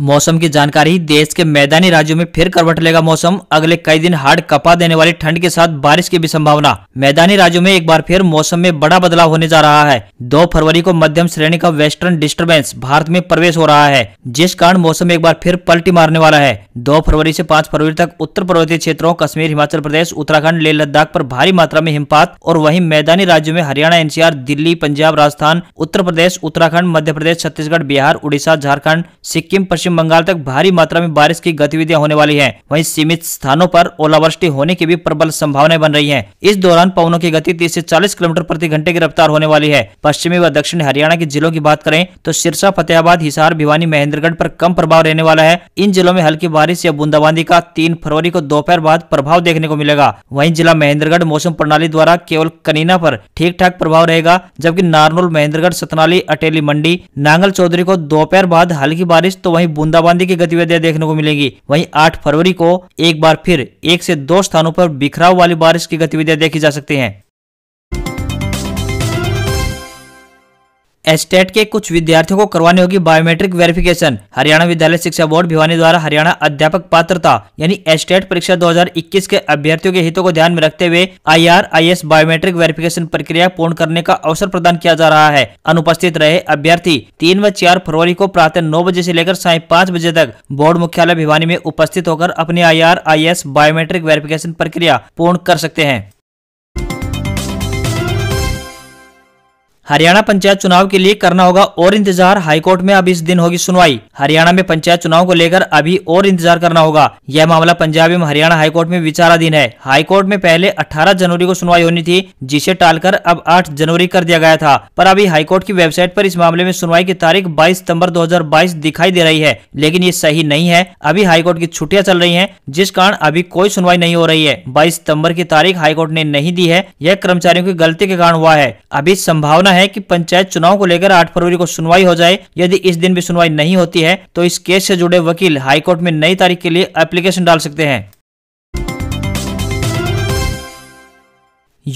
मौसम की जानकारी देश के मैदानी राज्यों में फिर करवट लेगा मौसम अगले कई दिन हार्ड कपा देने वाली ठंड के साथ बारिश की भी संभावना मैदानी राज्यों में एक बार फिर मौसम में बड़ा बदलाव होने जा रहा है दो फरवरी को मध्यम श्रेणी का वेस्टर्न डिस्टर्बेंस भारत में प्रवेश हो रहा है जिस कारण मौसम एक बार फिर पलटी मारने वाला है दो फरवरी ऐसी पाँच फरवरी तक उत्तर पर्वतीय क्षेत्रों कश्मीर हिमाचल प्रदेश उत्तराखंड लेह लद्दाख आरोप भारी मात्रा में हिमपात और वही मैदानी राज्यों में हरियाणा एनसीआर दिल्ली पंजाब राजस्थान उत्तर प्रदेश उत्तराखंड मध्य प्रदेश छत्तीसगढ़ बिहार उड़ीसा झारखंड सिक्किम पश्चिम पश्चिम बंगाल तक भारी मात्रा में बारिश की गतिविधियां होने वाली है वही सीमित स्थानों पर ओलावृष्टि होने की भी प्रबल संभावनाएं बन रही है इस दौरान पवनों की गति तीस ऐसी चालीस किलोमीटर प्रति घंटे की रफ्तार होने वाली है पश्चिमी व दक्षिण हरियाणा के जिलों की बात करें तो सिरसा फतेहाबाद हिसार भिवानी महेंद्रगढ़ पर कम प्रभाव रहने वाला है इन जिलों में हल्की बारिश या बूंदाबांदी का तीन फरवरी को दोपहर बाद प्रभाव देखने को मिलेगा वहीं जिला महेंद्रगढ़ मौसम प्रणाली द्वारा केवल कनीना पर ठीक ठाक प्रभाव रहेगा जबकि नारनोल महेंद्रगढ़ सतनाली अटेली मंडी नांगल चौधरी को दोपहर बाद हल्की बारिश तो वहीं बूंदाबांदी की गतिविधियां देखने को मिलेंगी वहीं 8 फरवरी को एक बार फिर एक से दो स्थानों पर बिखराव वाली बारिश की गतिविधियां देखी जा सकती हैं एस्टेट के कुछ विद्यार्थियों को करवानी होगी बायोमेट्रिक वेरिफिकेशन हरियाणा विद्यालय शिक्षा बोर्ड भिवानी द्वारा हरियाणा अध्यापक पात्रता यानी एस्टेट परीक्षा 2021 के अभ्यर्थियों के हितों को ध्यान में रखते हुए आईआरआईएस बायोमेट्रिक वेरिफिकेशन प्रक्रिया पूर्ण करने का अवसर प्रदान किया जा रहा है अनुपस्थित रहे अभ्यर्थी तीन व चार फरवरी को प्रातः नौ बजे ऐसी लेकर साय पाँच बजे तक बोर्ड मुख्यालय भिवानी में उपस्थित होकर अपनी आई आर बायोमेट्रिक वेरिफिकेशन प्रक्रिया पूर्ण कर सकते हैं हरियाणा पंचायत चुनाव के लिए करना होगा और इंतजार हाईकोर्ट में अब इस दिन होगी सुनवाई हरियाणा में पंचायत चुनाव को लेकर अभी और इंतजार करना होगा यह मामला पंजाब एवं हरियाणा हाईकोर्ट में विचाराधीन है हाईकोर्ट में पहले 18 जनवरी को सुनवाई होनी थी जिसे टालकर अब 8 जनवरी कर दिया गया था पर अभी हाईकोर्ट की वेबसाइट आरोप इस मामले में सुनवाई की तारीख बाईस सितम्बर दो दिखाई दे रही है लेकिन ये सही नहीं है अभी हाईकोर्ट की छुट्टियाँ चल रही है जिस कारण अभी कोई सुनवाई नहीं हो रही है बाईस सितम्बर की तारीख हाईकोर्ट ने नहीं दी है यह कर्मचारियों की गलती के कारण हुआ है अभी संभावना है कि पंचायत चुनाव को लेकर 8 फरवरी को सुनवाई हो जाए यदि इस दिन भी सुनवाई नहीं होती है तो इस केस से जुड़े वकील हाईकोर्ट में नई तारीख के लिए एप्लीकेशन डाल सकते हैं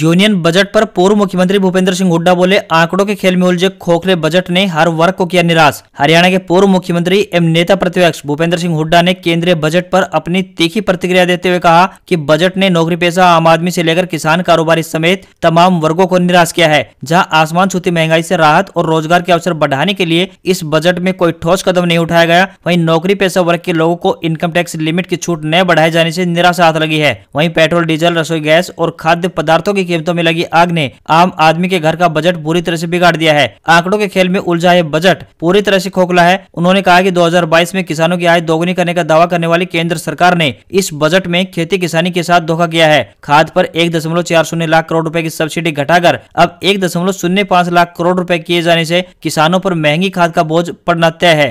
यूनियन बजट पर पूर्व मुख्यमंत्री भूपेंद्र सिंह हुड्डा बोले आंकड़ों के खेल में उलझे खोखले बजट ने हर वर्ग को किया निराश हरियाणा के पूर्व मुख्यमंत्री एवं नेता प्रतिपक्ष भूपेंद्र सिंह हुड्डा ने केंद्रीय बजट पर अपनी तीखी प्रतिक्रिया देते हुए कहा कि बजट ने नौकरी पेशा आम आदमी से लेकर किसान कारोबारी समेत तमाम वर्गो को निराश किया है जहाँ आसमान छूती महंगाई ऐसी राहत और रोजगार के अवसर बढ़ाने के लिए इस बजट में कोई ठोस कदम नहीं उठाया गया वही नौकरी पेशा वर्ग के लोगों को इनकम टैक्स लिमिट की छूट न बढ़ाए जाने ऐसी निराशा हाथ लगी है वही पेट्रोल डीजल रसोई गैस और खाद्य पदार्थों की की कीमतों में लगी आग ने आम आदमी के घर का बजट पूरी तरह से बिगाड़ दिया है आंकड़ों के खेल में उलझा है बजट पूरी तरह से खोखला है उन्होंने कहा कि 2022 में किसानों की आय दोगुनी करने का दावा करने वाली केंद्र सरकार ने इस बजट में खेती किसानी के साथ धोखा किया है खाद पर एक दशमलव चार शून्य लाख करोड़ रूपए की सब्सिडी कर अब एक दशमलव शून्य पाँच लाख करोड़ रूपए किए जाने ऐसी किसानों आरोप महंगी खाद का बोझ पड़ना तय है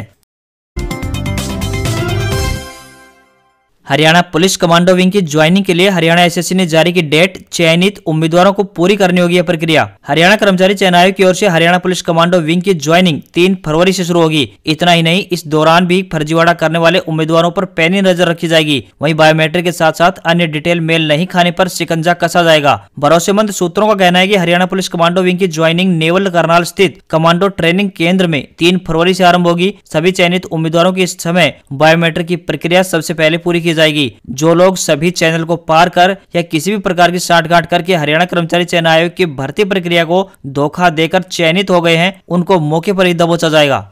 हरियाणा पुलिस कमांडो विंग की ज्वाइनिंग के लिए हरियाणा एस ने जारी की डेट चयनित उम्मीदवारों को पूरी करनी होगी यह प्रक्रिया हरियाणा कर्मचारी चयन आयोग की ओर से हरियाणा पुलिस कमांडो विंग की ज्वाइनिंग तीन फरवरी से शुरू होगी इतना ही नहीं इस दौरान भी फर्जीवाड़ा करने वाले उम्मीदवारों पर पैनी नजर रखी जाएगी वही बायोमेट्रिक के साथ साथ अन्य डिटेल मेल नहीं खाने आरोप शिकंजा कसा जाएगा भरोसेमंद सूत्रों का कहना है की हरियाणा पुलिस कमांडो विंग की ज्वाइनिंग नेवल करनाल स्थित कमांडो ट्रेनिंग केंद्र में तीन फरवरी ऐसी आरम्भ होगी सभी चयनित उम्मीदवारों की इस समय बायोमेट्रिक की प्रक्रिया सबसे पहले पूरी की जाएगी जो लोग सभी चैनल को पार कर या किसी भी प्रकार की साठगांठ करके हरियाणा कर्मचारी चयन आयोग की भर्ती प्रक्रिया को धोखा देकर चयनित हो गए हैं उनको मौके पर ही दबोचा जाएगा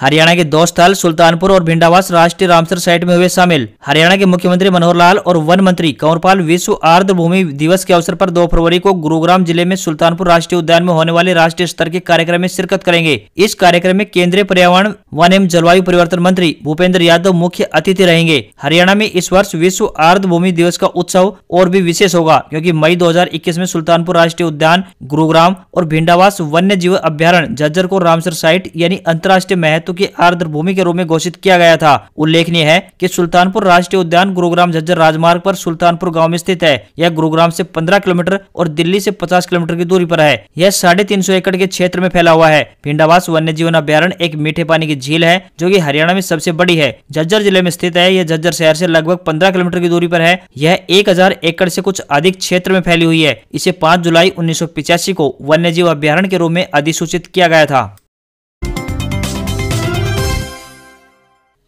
हरियाणा के दो स्थल सुल्तानपुर और भिंडावास राष्ट्रीय रामसर साइट में हुए शामिल हरियाणा के मुख्यमंत्री मनोहर लाल और वन मंत्री कंवरपाल विश्व आर्द्र भूमि दिवस के अवसर पर 2 फरवरी को गुरुग्राम जिले में सुल्तानपुर राष्ट्रीय उद्यान में होने वाले राष्ट्रीय स्तर के कार्यक्रम में शिरकत करेंगे इस कार्यक्रम में केंद्रीय पर्यावरण वन एवं जलवायु परिवर्तन मंत्री भूपेंद्र यादव मुख्य अतिथि रहेंगे हरियाणा में इस वर्ष विश्व आर्द्र भूमि दिवस का उत्सव और भी विशेष होगा क्यूँकी मई दो में सुल्तानपुर राष्ट्रीय उद्यान गुरुग्राम और भिंडावास वन्य जीव अभ्यारण झज्जर को रामसर साइट यानी अंतर्राष्ट्रीय महत्व व्यक्तित्व की आर्द्र भूमि के रूप में घोषित किया गया था उल्लेखनीय है कि सुल्तानपुर राष्ट्रीय उद्यान गुरुग्राम झज्जर राजमार्ग पर सुल्तानपुर गाँव में स्थित है यह गुरुग्राम से पंद्रह किलोमीटर और दिल्ली से पचास किलोमीटर की दूरी पर है यह साढ़े तीन सौ एकड़ के क्षेत्र में फैला हुआ है पिंडावास वन्य जीवन अभ्यारण एक मीठे पानी की झील है जो की हरियाणा में सबसे बड़ी है झज्जर जिले में स्थित है यह झज्जर शहर ऐसी लगभग पंद्रह किलोमीटर की दूरी आरोप है यह एक हजार एकड़ ऐसी कुछ अधिक क्षेत्र में फैली हुई है इसे पाँच जुलाई उन्नीस को वन्य जीव अभ्यारण के रूप में अधिसूचित किया गया था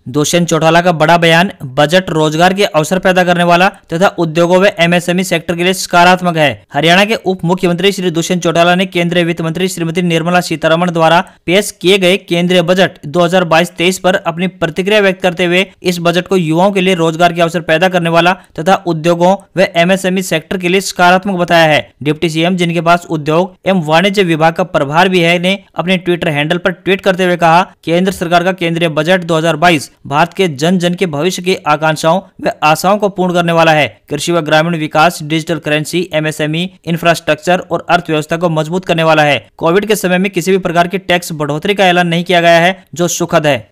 दुष्यंत चौटाला का बड़ा बयान बजट रोजगार के अवसर पैदा करने वाला तथा उद्योगों व एमएसएमई e सेक्टर के लिए सकारात्मक है हरियाणा के उप मुख्यमंत्री श्री दुष्यंत चौटाला ने केंद्रीय वित्त मंत्री श्रीमती निर्मला सीतारमण द्वारा पेश किए गए केंद्रीय बजट 2022-23 पर अपनी प्रतिक्रिया व्यक्त करते हुए इस बजट को युवाओं के लिए रोजगार के अवसर पैदा करने वाला तथा उद्योगों व एमएसएमई e सेक्टर के लिए सकारात्मक बताया है डिप्टी सीएम जिनके पास उद्योग एवं वाणिज्य विभाग का प्रभार भी है ने अपने ट्विटर हैंडल आरोप ट्वीट करते हुए कहा केंद्र सरकार का केंद्रीय बजट दो भारत के जन जन के भविष्य की आकांक्षाओं व आशाओं को पूर्ण करने वाला है कृषि व ग्रामीण विकास डिजिटल करेंसी एमएसएमई इंफ्रास्ट्रक्चर और अर्थव्यवस्था को मजबूत करने वाला है कोविड के समय में किसी भी प्रकार की टैक्स बढ़ोतरी का ऐलान नहीं किया गया है जो सुखद है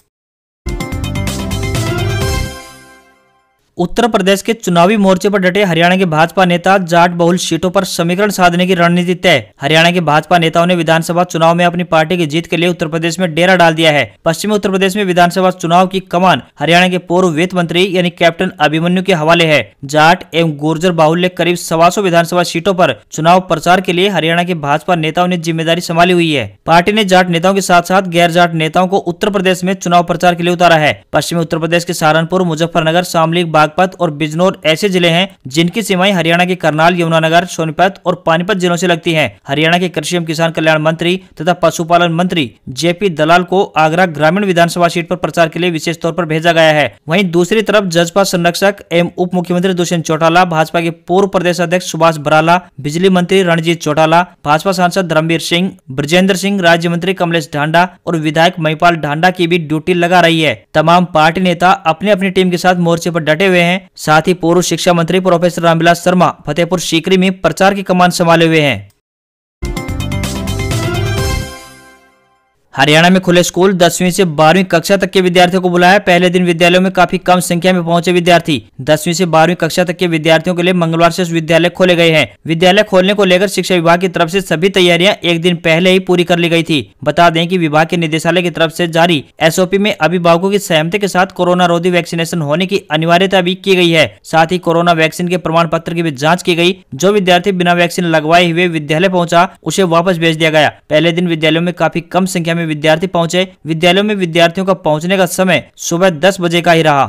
उत्तर प्रदेश के चुनावी मोर्चे पर डटे हरियाणा के भाजपा नेता जाट बहुल सीटों पर समीकरण साधने की रणनीति तय हरियाणा के भाजपा नेताओं ने विधानसभा चुनाव में अपनी पार्टी की जीत के लिए उत्तर प्रदेश में डेरा डाल दिया है पश्चिमी उत्तर प्रदेश में विधानसभा चुनाव की कमान हरियाणा के पूर्व वित्त मंत्री यानी कैप्टन अभिमन्यु के हवाले है जाट एवं गुर्जर बाहुल ने करीब सवा विधानसभा सीटों पर चुनाव प्रचार के लिए हरियाणा के भाजपा नेताओं ने जिम्मेदारी संभाली हुई है पार्टी ने जाट नेताओं के साथ साथ गैर जाट नेताओं को उत्तर प्रदेश में चुनाव प्रचार के लिए उतारा है पश्चिमी उत्तर प्रदेश के सहारनपुर मुजफ्फरनगर शामली बाग बागपत और बिजनौर ऐसे जिले हैं जिनकी सीमाएं हरियाणा के करनाल यमुनानगर सोनीपत और पानीपत जिलों से लगती है हरियाणा के कृषि एवं किसान कल्याण मंत्री तथा पशुपालन मंत्री जेपी दलाल को आगरा ग्रामीण विधानसभा सीट पर प्रचार के लिए विशेष तौर पर भेजा गया है वहीं दूसरी तरफ जजपा संरक्षक एवं उप मुख्यमंत्री दुष्यंत चौटाला भाजपा के पूर्व प्रदेश अध्यक्ष सुभाष बराला बिजली मंत्री रणजीत चौटाला भाजपा सांसद धर्मवीर सिंह ब्रजेंद्र सिंह राज्य मंत्री कमलेश ढांडा और विधायक महिपाल ढांडा की भी ड्यूटी लगा रही है तमाम पार्टी नेता अपनी अपनी टीम के साथ मोर्चे पर डटे हुए हुए हैं साथ ही पूर्व शिक्षा मंत्री प्रोफेसर रामविलास शर्मा फतेहपुर सीकरी में प्रचार की कमान संभाले हुए हैं हरियाणा में खुले स्कूल दसवीं से बारहवीं कक्षा तक के विद्यार्थियों को बुलाया पहले दिन विद्यालयों में काफी कम संख्या में पहुंचे विद्यार्थी दसवीं से बारहवीं कक्षा तक के विद्यार्थियों के लिए मंगलवार से विद्यालय खोले गए हैं विद्यालय खोलने को लेकर शिक्षा विभाग की तरफ से सभी तैयारियां एक दिन पहले ही पूरी कर ली गयी थी बता दें की विभाग के निदेशालय की तरफ ऐसी जारी एस में अभिभावकों की सहमति के साथ कोरोना रोधी वैक्सीनेशन होने की अनिवार्यता भी की गयी है साथ ही कोरोना वैक्सीन के प्रमाण पत्र की भी जाँच की गयी जो विद्यार्थी बिना वैक्सीन लगवाए हुए विद्यालय पहुँचा उसे वापस भेज दिया गया पहले दिन विद्यालयों में काफी कम संख्या में विद्यार्थी पहुंचे विद्यालयों में विद्यार्थियों का पहुंचने का समय सुबह दस बजे का ही रहा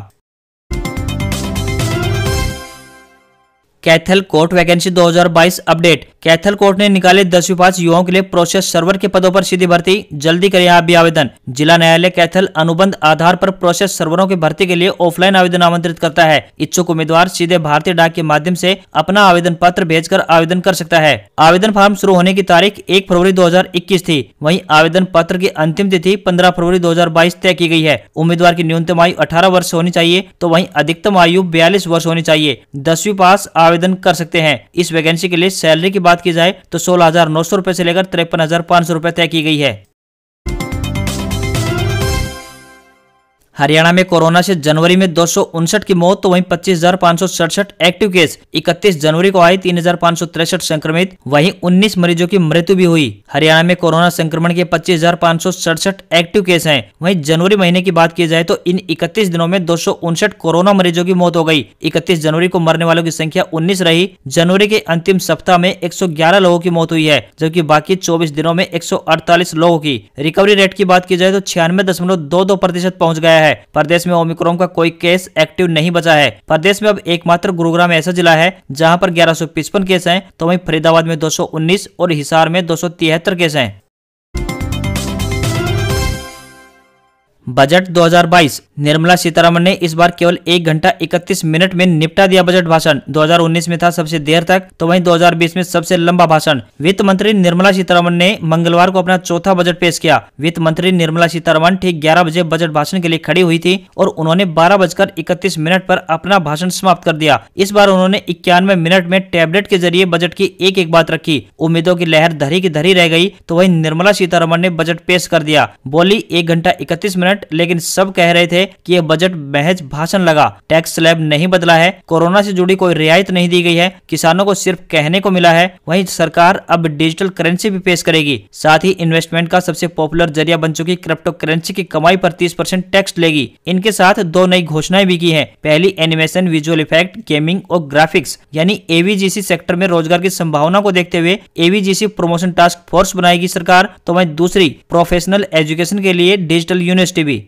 Kaithal court vacancy 2022 update Kaithal court ने निकाले दसवीं पास युवाओं के लिए प्रोसेस सर्वर के पदों पर सीधी भर्ती जल्दी करें आप भी आवेदन जिला न्यायालय कैथल अनुबंध आधार पर प्रोसेस सर्वरों की भर्ती के लिए ऑफलाइन आवेदन आमंत्रित करता है इच्छुक उम्मीदवार सीधे भारतीय डाक के माध्यम से अपना आवेदन पत्र भेज आवेदन कर सकता है आवेदन फॉर्म शुरू होने की तारीख एक फरवरी दो थी वही आवेदन पत्र की अंतिम तिथि पंद्रह फरवरी दो तय की गयी है उम्मीदवार की न्यूनतम आयु अठारह वर्ष होनी चाहिए तो वही अधिकतम आयु बयालीस वर्ष होनी चाहिए दसवीं पास आवेदन कर सकते हैं इस वैकेंसी के लिए सैलरी की बात की जाए तो सोलह हजार नौ सौ रूपए ऐसी लेकर तिरपन हजार पाँच सौ रूपए तय की गई है हरियाणा में कोरोना से जनवरी में दो की मौत तो वहीं पच्चीस एक्टिव केस 31 जनवरी को आए तीन संक्रमित वहीं 19 मरीजों की मृत्यु भी हुई हरियाणा में कोरोना संक्रमण के पच्चीस एक्टिव केस हैं वहीं जनवरी महीने की बात की जाए तो इन 31 दिनों में दो कोरोना मरीजों की मौत हो गई 31 जनवरी को मरने वालों की संख्या उन्नीस रही जनवरी के अंतिम सप्ताह में एक लोगों की मौत हुई है जबकि बाकी चौबीस दिनों में एक लोगों की रिकवरी रेट की बात की जाए तो छियानवे दशमलव दो दो प्रतिशत पहुँच गया है है प्रदेश में ओमिक्रोन का कोई केस एक्टिव नहीं बचा है प्रदेश में अब एकमात्र गुरुग्राम ऐसा जिला है जहाँ पर ग्यारह केस है तो वही फरीदाबाद में दो और हिसार में दो केस है बजट 2022 निर्मला सीतारमण ने इस बार केवल एक घंटा 31 मिनट में निपटा दिया बजट भाषण 2019 में था सबसे देर तक तो वहीं 2020 में सबसे लंबा भाषण वित्त मंत्री निर्मला सीतारमण ने मंगलवार को अपना चौथा बजट पेश किया वित्त मंत्री निर्मला सीतारमण ठीक ग्यारह बजे बजट भाषण के लिए खड़ी हुई थी और उन्होंने बारह बजकर इकतीस मिनट आरोप अपना भाषण समाप्त कर दिया इस बार उन्होंने इक्यानवे मिनट में टैबलेट के जरिए बजट की एक एक बात रखी उम्मीदों की लहर धरी की धरी रह गयी तो वही निर्मला सीतारमण ने बजट पेश कर दिया बोली एक घंटा इकतीस मिनट बजट लेकिन सब कह रहे थे कि यह बजट महज भाषण लगा टैक्स स्लैब नहीं बदला है कोरोना से जुड़ी कोई रियायत नहीं दी गई है किसानों को सिर्फ कहने को मिला है वहीं सरकार अब डिजिटल करेंसी भी पेश करेगी साथ ही इन्वेस्टमेंट का सबसे पॉपुलर जरिया बन चुकी क्रिप्टो करेंसी की कमाई पर तीस टैक्स लेगी इनके साथ दो नई घोषणाएं भी की है पहली एनिमेशन विजुअल इफेक्ट गेमिंग और ग्राफिक्स यानी एवीजीसी सेक्टर में रोजगार की संभावना को देखते हुए एवीजीसी प्रमोशन टास्क फोर्स बनाएगी सरकार तो वही दूसरी प्रोफेशनल एजुकेशन के लिए डिजिटल यूनिवर्सिटी ટીવી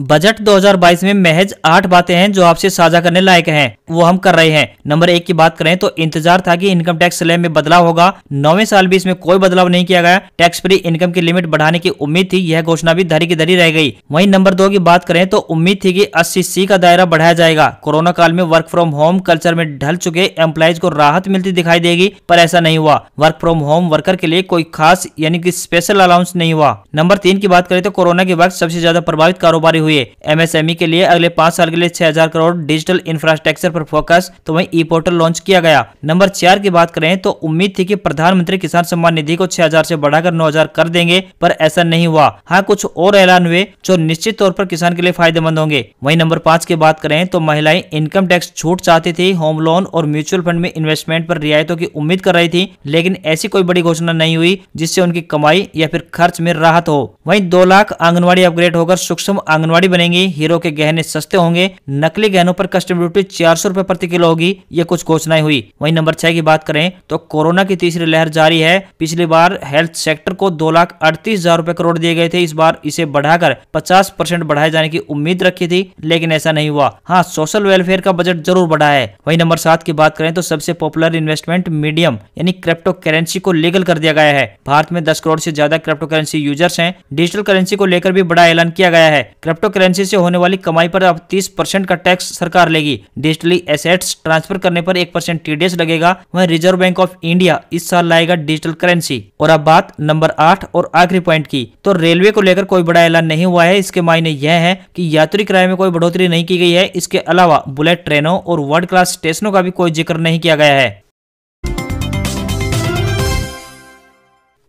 बजट 2022 में महज आठ बातें हैं जो आपसे साझा करने लायक हैं वो हम कर रहे हैं नंबर एक की बात करें तो इंतजार था कि इनकम टैक्स स्लैब में बदलाव होगा नौवे साल भी इसमें कोई बदलाव नहीं किया गया टैक्स फ्री इनकम की लिमिट बढ़ाने की उम्मीद थी यह घोषणा भी धरी की धरी रह गई वही नंबर दो की बात करें तो उम्मीद थी की अस्सी सी का दायरा बढ़ाया जाएगा कोरोना काल में वर्क फ्रॉम होम कल्चर में ढल चुके एम्प्लॉयज को राहत मिलती दिखाई देगी पर ऐसा नहीं हुआ वर्क फ्रॉम होम वर्कर के लिए कोई खास यानी की स्पेशल अलाउंस नहीं हुआ नंबर तीन की बात करें तो कोरोना के वक्त सबसे ज्यादा प्रभावित कारोबारी हुए एमएसएमई e के लिए अगले पाँच साल के लिए छह हजार करोड़ डिजिटल इंफ्रास्ट्रक्चर पर फोकस तो वहीं ई पोर्टल लॉन्च किया गया नंबर चार की बात करें तो उम्मीद थी कि प्रधानमंत्री किसान सम्मान निधि को छह हजार ऐसी बढ़ाकर नौ हजार कर देंगे पर ऐसा नहीं हुआ हाँ कुछ और ऐलान हुए जो निश्चित तौर पर किसान के लिए फायदेमंद होंगे वही नंबर पाँच की बात करें तो महिलाएं इनकम टैक्स छूट चाहती थी होम लोन और म्यूचुअल फंड में इन्वेस्टमेंट पर रियायतों की उम्मीद कर रही थी लेकिन ऐसी कोई बड़ी घोषणा नहीं हुई जिससे उनकी कमाई या फिर खर्च में राहत हो वही दो लाख आंगनबाड़ी अपग्रेड होकर सूक्ष्म आंगनबाड़ी बनवाड़ी बनेंगी हीरो के गहने सस्ते होंगे नकली गहनों पर कस्टम ड्यूटी चार सौ प्रति किलो होगी ये कुछ घोषणाएं हुई वही नंबर छह की बात करें तो कोरोना की तीसरी लहर जारी है पिछली बार हेल्थ सेक्टर को दो लाख अड़तीस हजार रूपए करोड़ दिए गए थे इस बार इसे बढ़ाकर पचास परसेंट बढ़ाए जाने की उम्मीद रखी थी लेकिन ऐसा नहीं हुआ हाँ सोशल वेलफेयर का बजट जरूर बढ़ा है वही नंबर सात की बात करें तो सबसे पॉपुलर इन्वेस्टमेंट मीडियम यानी क्रिप्टो करेंसी को लीगल कर दिया गया है भारत में दस करोड़ ऐसी ज्यादा क्रिप्टो करेंसी यूजर्स है डिजिटल करेंसी को लेकर भी बड़ा ऐलान किया गया है क्रिप्टो क्रिप्टो करेंसी से होने वाली कमाई पर अब 30 परसेंट का टैक्स सरकार लेगी डिजिटली एसेट्स ट्रांसफर करने पर एक परसेंट टीडीएस लगेगा वहीं रिजर्व बैंक ऑफ इंडिया इस साल लाएगा डिजिटल करेंसी और अब बात नंबर आठ और आखिरी पॉइंट की तो रेलवे को लेकर कोई बड़ा ऐलान नहीं हुआ है इसके मायने यह है की यात्री किराए में कोई बढ़ोतरी नहीं की गई है इसके अलावा बुलेट ट्रेनों और वर्ल्ड क्लास स्टेशनों का भी कोई जिक्र नहीं किया गया है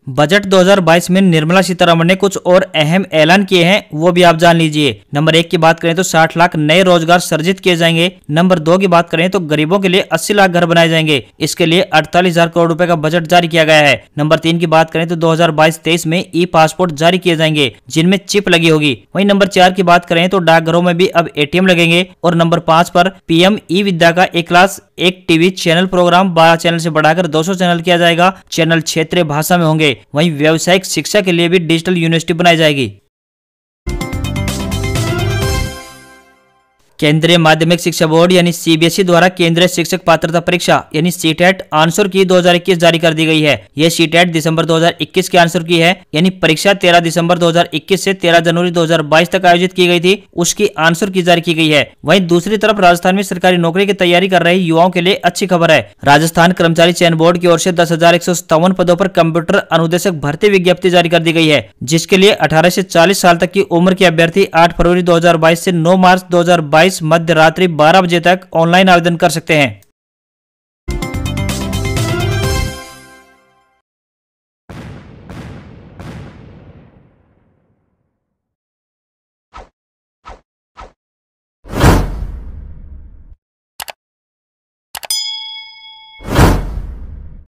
बजट 2022 में निर्मला सीतारमण ने कुछ और अहम ऐलान किए हैं वो भी आप जान लीजिए नंबर एक की बात करें तो 60 लाख नए रोजगार सर्जित किए जाएंगे नंबर दो की बात करें तो गरीबों के लिए 80 लाख घर बनाए जाएंगे इसके लिए अड़तालीस हजार करोड़ रुपए का बजट जारी किया गया है नंबर तीन की बात करें तो दो हजार में ई पासपोर्ट जारी किए जाएंगे जिनमें चिप लगी होगी वही नंबर चार की बात करें तो डाकघरों में भी अब ए लगेंगे और नंबर पाँच पर पी ई विद्या का एक क्लास एक टीवी चैनल प्रोग्राम बारह चैनल ऐसी बढ़ाकर दो चैनल किया जाएगा चैनल क्षेत्रीय भाषा में होंगे वहीं व्यावसायिक शिक्षा के लिए भी डिजिटल यूनिवर्सिटी बनाई जाएगी केंद्रीय माध्यमिक शिक्षा बोर्ड यानी सीबीएसई e द्वारा केंद्रीय शिक्षक पात्रता परीक्षा यानी सीटेट आंसर की 2021 जारी कर दी गई है यह सीटेट दिसंबर 2021 के आंसर की है यानी परीक्षा 13 दिसंबर 2021 से 13 जनवरी 2022 तक आयोजित की गई थी उसकी आंसर की जारी की गई है वहीं दूसरी तरफ राजस्थान में सरकारी नौकरी की तैयारी कर रहे युवाओं के लिए अच्छी खबर है राजस्थान कर्मचारी चयन बोर्ड की ओर ऐसी दस पदों आरोप कंप्यूटर अनुदेशक भर्ती विज्ञप्ति जारी कर दी गई है जिसके लिए अठारह ऐसी चालीस साल तक की उम्र के अभ्यर्थी आठ फरवरी दो हजार से नौ मार्च दो बाईस मध्य रात्रि बारह बजे तक ऑनलाइन आवेदन कर सकते हैं